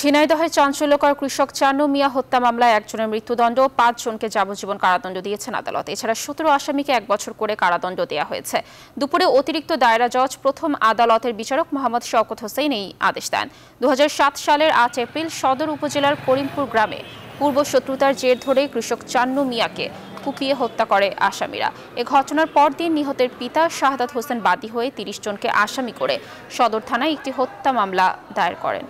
ঝিনাইদহের চাঞ্চল্যকর কৃষক চানু মিয়া হত্যা মামলায় একজনের মৃত্যুদণ্ড পাঁচ জনকে যাবজ্জীবন কারাদণ্ড দিয়েছেন আদালত এছাড়া সতেরো আসামিকে এক বছর করে কারাদণ্ড দেওয়া হয়েছে দুপুরে অতিরিক্ত দায়রা জজ প্রথম আদালতের বিচারক মোহাম্মদ শওকত হোসেন এই আদেশ দেন দু সালের আট এপ্রিল সদর উপজেলার করিমপুর গ্রামে পূর্ব শত্রুতার জের ধরে কৃষক চান্নু মিয়াকে কুপিয়ে হত্যা করে আসামিরা এ ঘটনার পরদিন নিহতের পিতা শাহাদ হোসেন বাদী হয়ে তিরিশ জনকে আসামি করে সদর থানায় একটি হত্যা মামলা দায়ের করেন